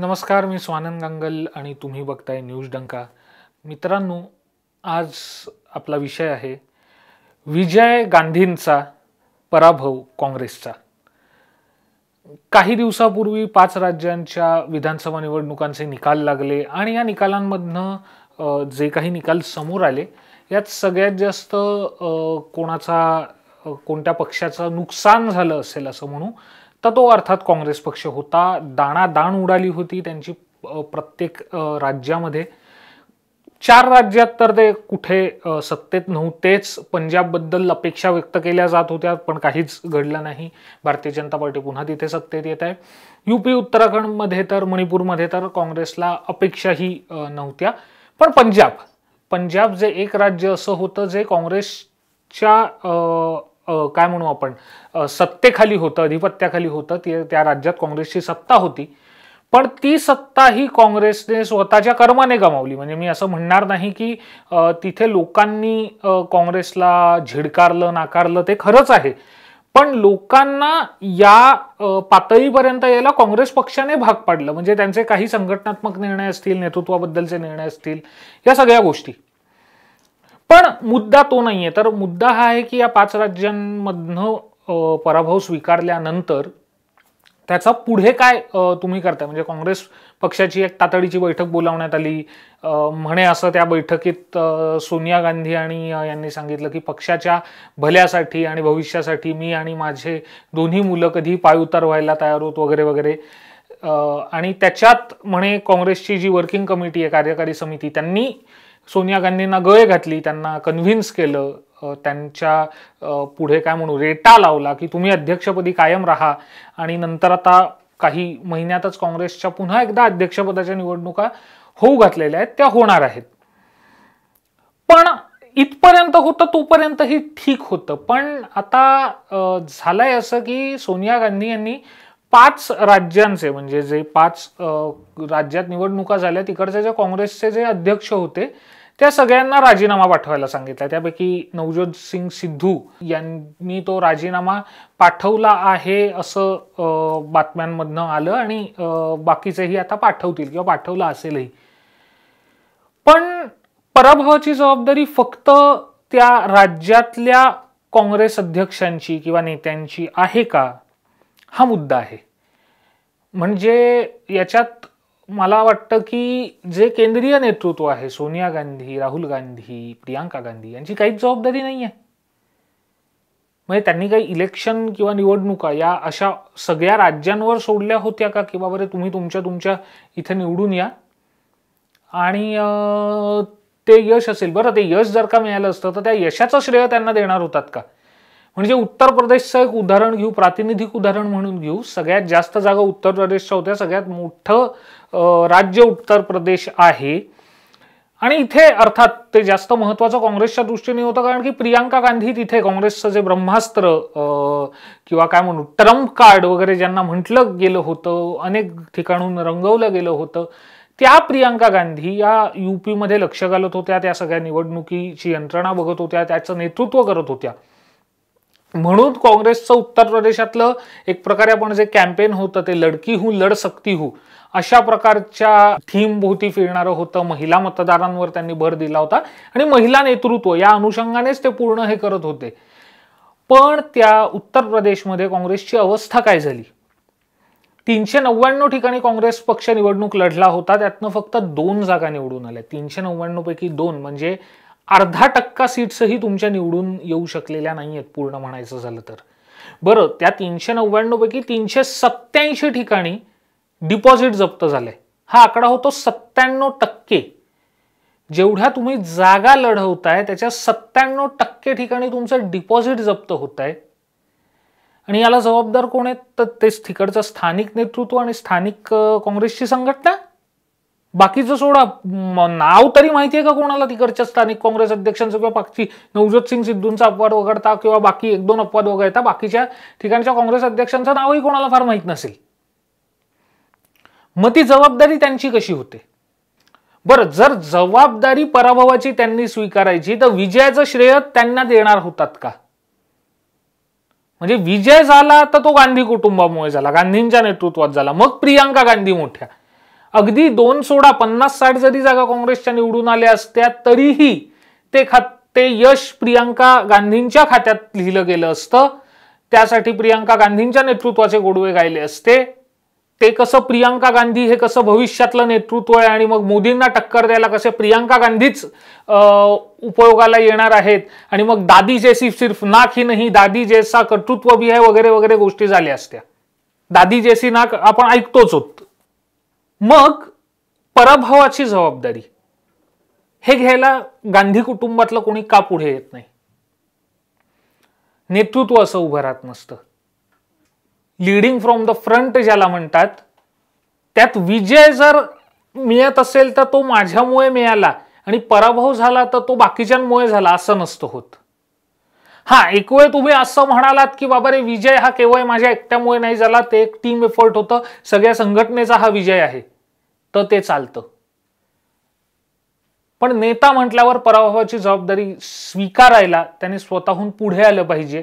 नमस्कार मी स्वानंद गंगल आणि तुम्ही बघताय न्यूज डंका मित्रांनो आज आपला विषय आहे विजय गांधींचा पराभव काँग्रेसचा काही दिवसापूर्वी पाच राज्यांच्या विधानसभा निवडणुकांचे निकाल लागले आणि या निकालांमधनं जे काही निकाल समोर आले यात सगळ्यात जास्त कोणाचा कोणत्या पक्षाचं नुकसान झालं असेल असं म्हणू तर तो अर्थात काँग्रेस पक्ष होता दाणादाण उडाली होती त्यांची प्रत्येक राज्यामध्ये चार राज्यात तर ते कुठे सत्तेत नव्हतेच पंजाबबद्दल अपेक्षा व्यक्त केल्या जात होत्या पण काहीच घडलं नाही भारतीय जनता पार्टी पुन्हा तिथे सत्तेत येत आहे युपी उत्तराखंडमध्ये तर मणिपूरमध्ये तर काँग्रेसला अपेक्षाही नव्हत्या पण पंजाब पंजाब जे एक राज्य असं होतं जे काँग्रेसच्या काय म्हणू आपण सत्तेखाली होतं अधिपत्याखाली होतं ते त्या राज्यात काँग्रेसची सत्ता होती पण ती सत्ता ही काँग्रेसने स्वतःच्या कर्माने गमावली म्हणजे मी असं म्हणणार नाही की तिथे लोकांनी काँग्रेसला झिडकारलं नाकारलं ते खरंच आहे पण लोकांना या पातळीपर्यंत यायला काँग्रेस पक्षाने भाग पाडलं म्हणजे त्यांचे काही संघटनात्मक निर्णय असतील नेतृत्वाबद्दलचे निर्णय असतील या सगळ्या गोष्टी पण मुद्दा तो नाही आहे तर मुद्दा हा आहे की या पाच राज्यांमधनं पराभव स्वीकारल्यानंतर त्याचा पुढे काय तुम्ही करता म्हणजे काँग्रेस पक्षाची एक तातडीची बैठक बोलावण्यात आली म्हणे असं त्या बैठकीत सोनिया गांधी आणि यांनी सांगितलं की पक्षाच्या भल्यासाठी आणि भविष्यासाठी मी आणि माझे दोन्ही मुलं कधी पाय उतार व्हायला तयार होत वगैरे वगैरे आणि त्याच्यात म्हणे काँग्रेसची जी वर्किंग कमिटी आहे कार्यकारी समिती त्यांनी सोनिया गांधींना गळे घातली त्यांना कन्व्हिन्स केलं त्यांच्या पुढे काय म्हणू रेटा लावला की तुम्ही अध्यक्षपदी कायम राहा आणि नंतर आता काही महिन्यातच काँग्रेसच्या पुन्हा एकदा अध्यक्षपदाच्या निवडणुका होऊ घातलेल्या आहेत त्या होणार आहेत पण इथपर्यंत होतं तोपर्यंतही ठीक होतं पण आता झालंय असं की सोनिया गांधी यांनी पाच राज्यांचे म्हणजे जे पाच राज्यात निवडणुका झाल्या तिकडचे जे काँग्रेसचे जे अध्यक्ष होते त्या सगळ्यांना राजीनामा पाठवायला सांगितला त्यापैकी नवज्योत सिंग सिद्धू यांनी तो राजीनामा पाठवला आहे असं बातम्यांमधनं आलं आणि बाकीचेही आता पाठवतील किंवा पाठवलं असेलही पण पराभवाची जबाबदारी फक्त त्या राज्यातल्या काँग्रेस अध्यक्षांची किंवा नेत्यांची आहे का हा मुद्दा आहे म्हणजे याच्यात मला वाटतं की जे केंद्रीय नेतृत्व आहे सोनिया गांधी राहुल गांधी प्रियांका गांधी यांची काहीच जबाबदारी नाही आहे म्हणजे त्यांनी काही इलेक्शन किंवा निवडणुका या अशा सगळ्या राज्यांवर सोडल्या होत्या का की बाबा तुम्ही तुमच्या तुमच्या इथे निवडून या आणि ते यश असेल बरं ते यश जर का मिळालं असतं तर त्या यशाचं श्रेय त्यांना देणार होतात का म्हणजे उत्तर प्रदेशचं एक उदाहरण घेऊ प्रातिनिधिक उदाहरण म्हणून घेऊ सगळ्यात जास्त जागा उत्तर प्रदेशच्या होत्या सगळ्यात मोठं राज्य उत्तर प्रदेश आहे आणि इथे अर्थात ते जास्त महत्वाचं काँग्रेसच्या दृष्टीने होतं कारण की प्रियांका गांधी तिथे काँग्रेसचं जे ब्रह्मास्त्र किंवा काय म्हणू ट्रम्प कार्ड वगैरे ज्यांना म्हटलं गेलं होतं अनेक ठिकाणून रंगवलं गेलं होतं त्या प्रियांका गांधी या मध्ये लक्ष घालत होत्या त्या सगळ्या निवडणुकीची यंत्रणा बघत होत्या त्याचं नेतृत्व करत होत्या म्हणून काँग्रेसचं उत्तर प्रदेशातलं एक प्रकारे आपण जे कॅम्पेन होतं ते लडकी हू लढ सकती हू अशा प्रकारच्या थीम भोवती फिरणारं होतं महिला मतदारांवर त्यांनी भर दिला होता आणि महिला नेतृत्व या अनुषंगानेच ते पूर्ण हे करत होते पण त्या उत्तर प्रदेशमध्ये काँग्रेसची अवस्था काय झाली तीनशे नव्याण्णव ठिकाणी काँग्रेस पक्ष निवडणूक लढला होता त्यातनं फक्त दोन जागा निवडून आल्या तीनशे पैकी दोन म्हणजे अर्धा टक्का सीट्सही तुमच्या निवडून येऊ शकलेल्या नाही आहेत पूर्ण म्हणायचं झालं तर बरं त्या तीनशे पैकी तीनशे सत्त्याऐंशी ठिकाणी डिपॉझिट जप्त झाले हा आकडा होतो सत्त्याण्णव टक्के जेवढ्या तुम्ही जागा लढवताय त्याच्या सत्त्याण्णव टक्के ठिकाणी तुमचं डिपॉझिट जप्त होत आहे आणि याला जबाबदार कोण आहेत तर तेच तिकडचं स्थानिक नेतृत्व आणि स्थानिक काँग्रेसची संघटना बाकीचं सोडा नाव तरी माहिती आहे का कोणाला तिकडच्या स्थानिक काँग्रेस अध्यक्षांचं किंवा बाकी नवजोत सिंग सिद्धूंचा अपवाद वगळता किंवा बाकी एक दोन अपवाद वगळता बाकीच्या ठिकाणच्या काँग्रेस अध्यक्षांचं नावही कोणाला फार माहीत नसेल मग ती जबाबदारी त्यांची कशी होते बरं जर जबाबदारी पराभवाची त्यांनी स्वीकारायची तर विजयाचं श्रेय त्यांना देणार होतात का म्हणजे विजय झाला तर तो गांधी कुटुंबामुळे झाला गांधींच्या नेतृत्वात झाला मग प्रियांका गांधी मोठ्या अगदी दोन सोळा पन्नास साठ जरी जागा काँग्रेसच्या निवडून आल्या असत्या तरीही ते खात ते यश प्रियांका गांधींच्या खात्यात लिहिलं गेलं असतं त्यासाठी प्रियांका गांधींच्या नेतृत्वाचे गोडवे गायले असते ते कसं प्रियांका गांधी हे कसं भविष्यातलं नेतृत्व आहे आणि मग मोदींना टक्कर द्यायला कसे प्रियांका गांधीच उपयोगाला येणार आहेत आणि मग दादी जैसी सिर्फ नाक ही नाही दादी जैसा कर्तृत्व बी आहे वगैरे वगैरे गोष्टी झाल्या असत्या दादी जैसी नाक आपण ऐकतोच होत मग पराभवाची जबाबदारी हे घ्यायला गांधी कुटुंबातलं कोणी का पुढे येत नाही नेतृत्व असं उभं राहत नसतं लिडिंग फ्रॉम द फ्रंट ज्याला म्हणतात त्यात विजय जर मिळत असेल तर तो माझ्यामुळे मिळाला आणि पराभव झाला तर तो बाकीच्यांमुळे झाला असं नसतं होत हा एक वेळ तुम्ही असं म्हणालात की बाबा रे विजय हा केवळ माझ्या एकट्यामुळे नाही झाला ते एक टीम एफर्ट होतं सगळ्या संघटनेचा हा विजय आहे तर ते चालतं पण नेता म्हटल्यावर पराभवाची जबाबदारी स्वीकारायला त्याने स्वतःहून पुढे आलं पाहिजे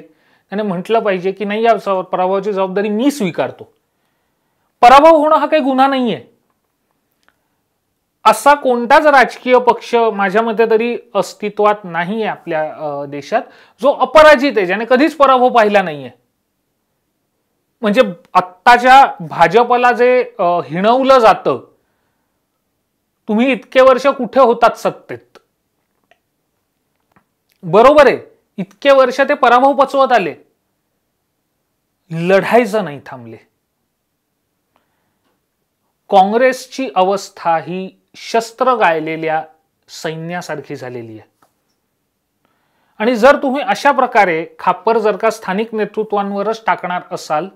त्याने म्हटलं पाहिजे की नाही या पराभवाची जबाबदारी मी स्वीकारतो पराभव होणं हा काही गुन्हा नाही आहे असा कोणताच राजकीय पक्ष माझ्या मते तरी अस्तित्वात नाही आहे आपल्या देशात जो अपराजित आहे ज्याने कधीच पराभव पाहिला नाहीये म्हणजे आत्ताच्या भाजपला जे हिणवलं जातं तुम्ही इतके वर्ष कुठे होतात सत्तेत बरोबर आहे इतके वर्ष ते पराभव पचवत आले लढायचं नाही थांबले काँग्रेसची अवस्था ही शस्त्र गायलेल्या सैन्यासारखी झालेली आहे आणि जर तुम्ही अशा प्रकारे खापर जर का स्थानिक नेतृत्वांवरच टाकणार असाल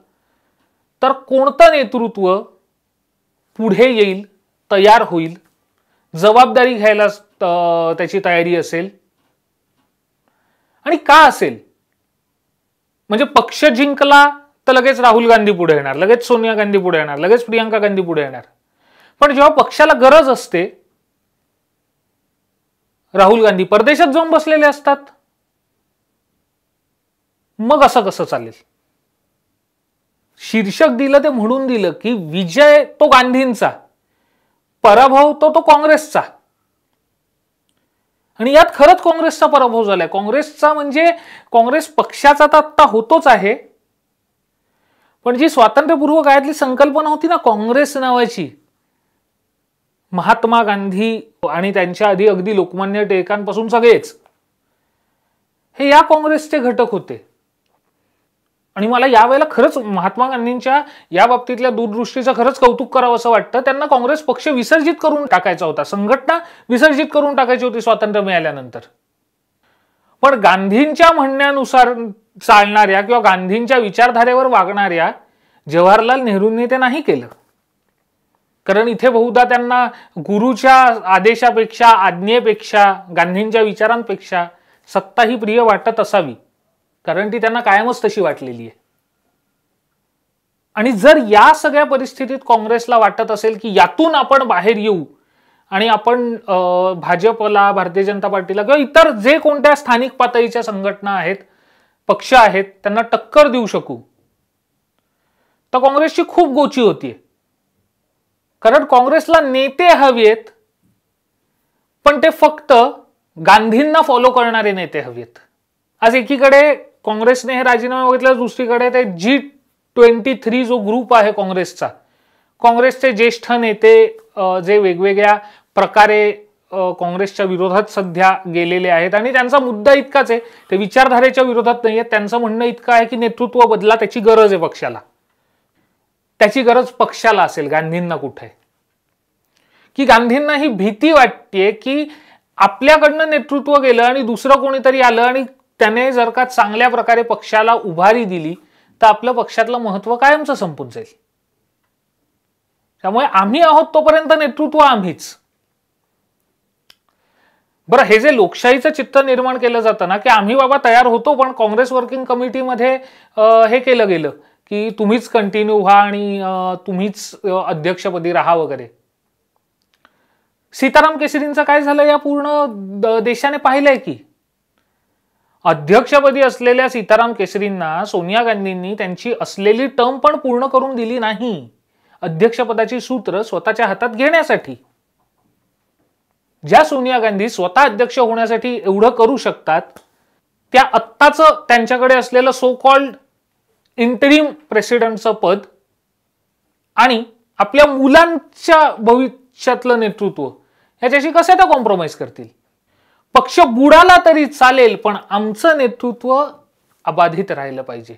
तर कोणतं नेतृत्व पुढे येईल तयार होईल जबाबदारी घ्यायला त्याची तयारी असेल आणि का असेल म्हणजे पक्ष जिंकला तर लगेच राहुल गांधी पुढे येणार लगेच सोनिया गांधी पुढे येणार लगेच प्रियंका गांधी पुढे येणार पण जेव्हा पक्षाला गरज असते राहुल गांधी परदेशात जाऊन बसलेले असतात मग असं कसं चालेल शीर्षक दिलं ते म्हणून दिलं की विजय तो गांधींचा पराभव तो तो काँग्रेसचा आणि यात खरंच काँग्रेसचा पराभव झालाय काँग्रेसचा म्हणजे काँग्रेस पक्षाचा तर आत्ता होतोच आहे पण जी स्वातंत्र्यपूर्व काळातली संकल्पना होती ना काँग्रेस नावाची महात्मा गांधी आणि त्यांच्या आधी अगदी लोकमान्य टिळकांपासून सगळेच हे या काँग्रेसचे घटक होते आणि मला यावेळेला खरंच महात्मा गांधींच्या या बाबतीतल्या दूरदृष्टीचं खरंच कौतुक करावं असं वाटतं त्यांना काँग्रेस पक्ष विसर्जित करून टाकायचा होता संघटना विसर्जित करून टाकायची होती स्वातंत्र्य मिळाल्यानंतर पण गांधींच्या म्हणण्यानुसार चालणाऱ्या किंवा गांधींच्या विचारधारेवर वागणाऱ्या जवाहरलाल नेहरूंनी ते नाही केलं कारण इथे बहुधा त्यांना गुरुच्या आदेशापेक्षा आज्ञेपेक्षा गांधींच्या विचारांपेक्षा सत्ता ही प्रिय वाटत असावी कारण ती त्यांना कायमच तशी वाटलेली आहे आणि जर या सगळ्या परिस्थितीत काँग्रेसला वाटत असेल की यातून आपण बाहेर येऊ आणि आपण भाजपला भारतीय जनता पार्टीला किंवा इतर जे कोणत्या स्थानिक पातळीच्या संघटना आहेत पक्ष आहेत त्यांना टक्कर देऊ शकू तर काँग्रेसची खूप गोची होतीये कारण काँग्रेसला नेते हवेत पण ते फक्त गांधींना फॉलो करणारे नेते हवेत आज एकीकडे काँग्रेसने हे राजीनामा बघितलं दुसरीकडे ते जी ट्वेंटी थ्री जो ग्रुप आहे काँग्रेसचा काँग्रेसचे ज्येष्ठ नेते जे वेगवेगळ्या प्रकारे काँग्रेसच्या विरोधात सध्या गेलेले आहेत आणि त्यांचा मुद्दा इतकाच आहे ते विचारधारेच्या विरोधात नाही आहेत त्यांचं म्हणणं इतकं आहे की नेतृत्व बदला त्याची गरज आहे पक्षाला त्याची गरज पक्षाला असेल गांधींना कुठे की गांधींना ही भीती वाटते की आपल्याकडनं नेतृत्व गेलं आणि दुसरं कोणीतरी आलं आणि त्याने जर का चांगल्या प्रकारे पक्षाला उभारी दिली तर आपलं पक्षातलं महत्व कायमचं संपून जाईल त्यामुळे आम्ही आहोत तोपर्यंत नेतृत्व आम्हीच बरं हे जे लोकशाहीचं चित्त निर्माण केलं जातं ना की आम्ही बाबा तयार होतो पण काँग्रेस वर्किंग कमिटीमध्ये हे केलं गेलं की तुम्हीच कंटिन्यू व्हा आणि तुम्हीच अध्यक्षपदी राहा वगैरे सीताराम केसरींचं काय झालं या पूर्ण देशाने पाहिलंय की अध्यक्षपदी असलेल्या सीताराम केसरींना सोनिया गांधींनी त्यांची असलेली टर्म पण पूर्ण करून दिली नाही अध्यक्षपदाची सूत्र स्वतःच्या हातात घेण्यासाठी ज्या सोनिया गांधी स्वतः अध्यक्ष होण्यासाठी एवढं करू शकतात त्या आत्ताच त्यांच्याकडे असलेलं सो कॉल्ड इंटरिम प्रेसिडेंटचं पद आणि आपल्या मुलांच्या भविष्यातलं नेतृत्व ह्याच्याशी कसं त्या कॉम्प्रोमाइज करतील पक्ष बुडाला तरी चालेल पण आमचं नेतृत्व अबाधित राहिलं पाहिजे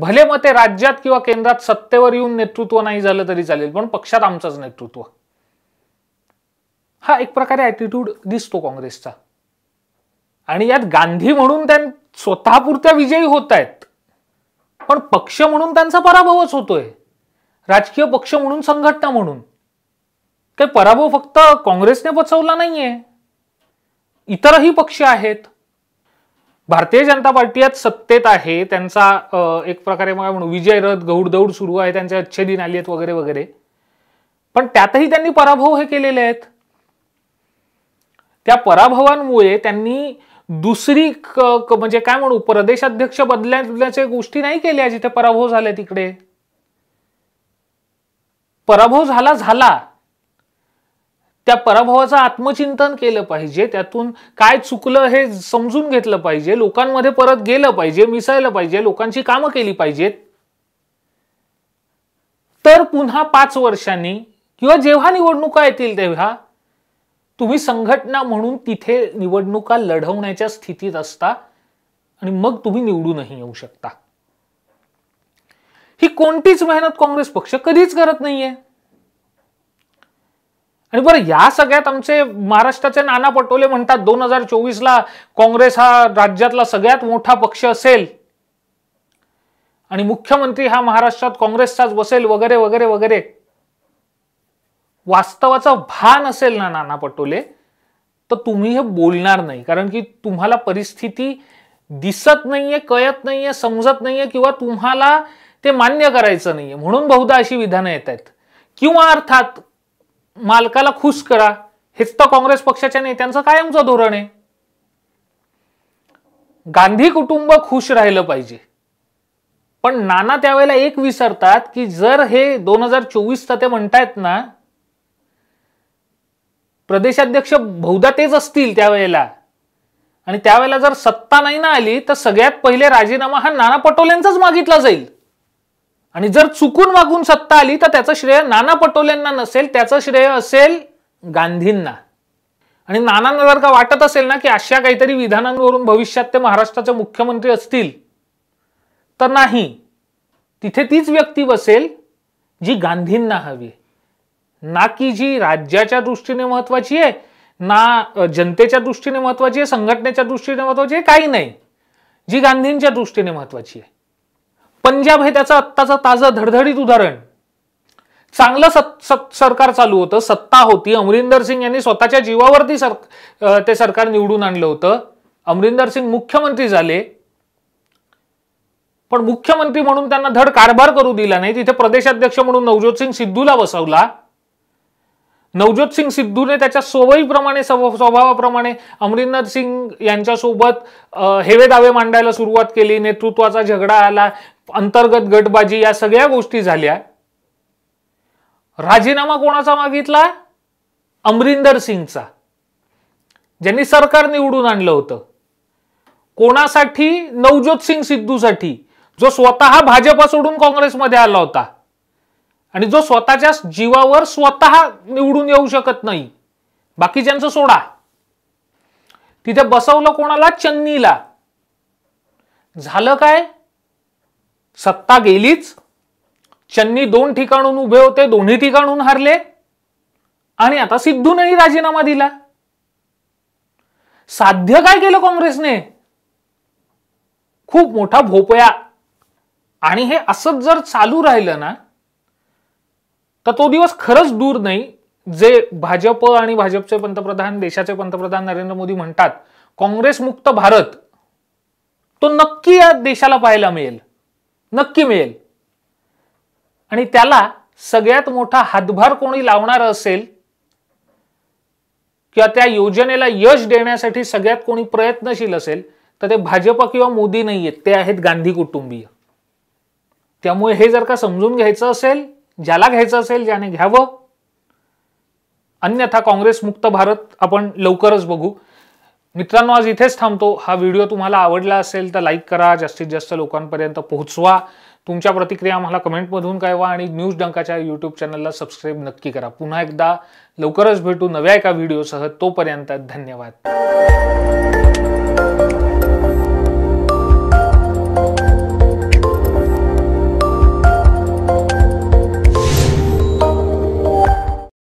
भले मग ते राज्यात किंवा केंद्रात सत्तेवर येऊन नेतृत्व नाही झालं तरी चालेल पण पक्षात आमचंच नेतृत्व हा एक प्रकारे ॲटिट्यूड दिसतो काँग्रेसचा आणि यात गांधी म्हणून त्या स्वतःपुरत्या विजयी होत आहेत पण पक्ष म्हणून त्यांचा पराभवच होतोय राजकीय पक्ष म्हणून संघटना म्हणून काही पराभव फक्त काँग्रेसने पचवला नाहीये इतरही पक्ष आहेत भारतीय जनता पार्टी आज सत्तेत आहे त्यांचा एक प्रकारे मला म्हणू विजय रथ गौडदौड सुरू आहे त्यांच्या अच्छे दिन आली आहेत वगैरे वगैरे पण त्यातही त्यांनी पराभव हे केलेले आहेत त्या पराभवांमुळे त्यांनी दुसरी म्हणजे काय म्हणू प्रदेशाध्यक्ष बदलण्याच्या गोष्टी नाही केल्या जिथे पराभव झाले तिकडे पराभव झाला झाला त्या पराभवाचं आत्मचिंतन केलं पाहिजे त्यातून काय चुकलं हे समजून घेतलं पाहिजे लोकांमध्ये परत गेलं पाहिजे मिसायला पाहिजे लोकांची कामं केली पाहिजेत तर पुन्हा पाच वर्षांनी किंवा जेव्हा निवडणुका येतील तेव्हा तुम्ही संघटना म्हणून तिथे निवडणुका लढवण्याच्या स्थितीत असता आणि मग तुम्ही निवडूनही येऊ शकता ही कोणतीच मेहनत काँग्रेस पक्ष कधीच करत नाहीये आणि बरं या सगळ्यात आमचे महाराष्ट्राचे नाना पटोले म्हणतात दोन हजार चोवीसला काँग्रेस हा राज्यातला सगळ्यात मोठा पक्ष असेल आणि मुख्यमंत्री हा महाराष्ट्रात काँग्रेसचाच बसेल वगैरे वगैरे वगैरे वास्तवाचा भान असेल ना नाना पटोले तर तुम्ही हे बोलणार नाही कारण की तुम्हाला परिस्थिती दिसत नाहीये कळत नाहीये समजत नाहीये किंवा तुम्हाला ते मान्य करायचं नाहीये म्हणून बहुधा अशी विधानं येत आहेत किंवा अर्थात मालकाला खुश करा हेच तर काँग्रेस पक्षाच्या नेत्यांचं कायमचं धोरण आहे गांधी कुटुंब खुश राहिलं पाहिजे पण नाना त्यावेळेला एक विसरतात की जर हे दोन हजार चोवीसचं ते म्हणतायत ना प्रदेशाध्यक्ष बहुधा तेच असतील त्यावेळेला आणि त्यावेळेला जर सत्ता नाही ना आली तर सगळ्यात पहिले राजीनामा हा नाना पटोलेंचाच मागितला जाईल आणि जर चुकून वागून सत्ता आली तर त्याचं श्रेय नाना पटोलेंना नसेल त्याचं श्रेय असेल गांधींना आणि नानांना जर का वाटत असेल ना की अशा काहीतरी विधानांवरून भविष्यात ते महाराष्ट्राचे मुख्यमंत्री असतील तर नाही तिथे तीच व्यक्ती बसेल जी गांधींना हवी ना की जी राज्याच्या दृष्टीने महत्वाची आहे ना जनतेच्या दृष्टीने महत्वाची आहे संघटनेच्या दृष्टीने महत्वाची आहे काही नाही जी गांधींच्या दृष्टीने महत्वाची आहे पंजाब हे त्याचं आत्ताचं ताजं धडधडीत उदाहरण चांगलं सत, सत सरकार चालू होतं सत्ता होती अमरिंदर सिंग यांनी स्वतःच्या जीवावरती सर ते सरकार निवडून आणलं होतं अमरिंदर सिंग मुख्यमंत्री झाले पण मुख्यमंत्री म्हणून त्यांना धड कारभार करू दिला नाही तिथे प्रदेशाध्यक्ष म्हणून नवज्योत सिंग सिद्धूला बसवला नवज्योत सिंग सिद्धूने त्याच्या सवयीप्रमाणे स्वभावाप्रमाणे अमरिंदर सिंग यांच्यासोबत हेवे दावे मांडायला सुरुवात केली नेतृत्वाचा झगडा आला अंतर्गत गटबाजी या सगळ्या गोष्टी झाल्या राजीनामा कोणाचा मागितला अमरिंदर सिंगचा ज्यांनी सरकार निवडून आणलं होतं कोणासाठी नवज्योत सिंग सिद्धूसाठी जो स्वतः भाजप सोडून काँग्रेसमध्ये आला होता आणि जो स्वतःच्या जीवावर स्वतः निवडून येऊ शकत नाही बाकीच्यांचं सोडा तिथे बसवलं कोणाला चन्नीला झालं काय सत्ता गेलीच चन्नी दोन ठिकाणून उभे होते दोन्ही ठिकाणून हारले आणि आता सिद्धूनही राजीनामा दिला साध्य काय केलं काँग्रेसने खूप मोठा भोपया आणि हे असंच जर चालू राहिलं ना तर तो दिवस खरंच दूर नाही जे भाजप आणि भाजपचे पंतप्रधान देशाचे पंतप्रधान नरेंद्र मोदी म्हणतात काँग्रेस मुक्त भारत तो नक्की या देशाला पाहायला मिळेल नक्की मिळेल आणि त्याला सगळ्यात मोठा हातभार कोणी लावणार असेल किंवा त्या योजनेला यश देण्यासाठी सगळ्यात कोणी प्रयत्नशील असेल तर ते भाजप किंवा मोदी नाही आहेत ते आहेत गांधी कुटुंबीय त्यामुळे हे जर का समजून घ्यायचं असेल ज्याला घ्यायचं असेल ज्याने घ्यावं अन्यथा काँग्रेस मुक्त भारत आपण लवकरच बघू मित्रांनो आज इथेच थांबतो हा व्हिडिओ तुम्हाला आवडला असेल तर लाईक करा जास्तीत जास्त लोकांपर्यंत पोहोचवा तुमच्या प्रतिक्रिया आम्हाला कमेंटमधून कळवा आणि न्यूज डंकाच्या यूट्यूब चॅनलला सबस्क्राईब नक्की करा पुन्हा एकदा लवकरच भेटू नव्या एका व्हिडिओसह तोपर्यंत धन्यवाद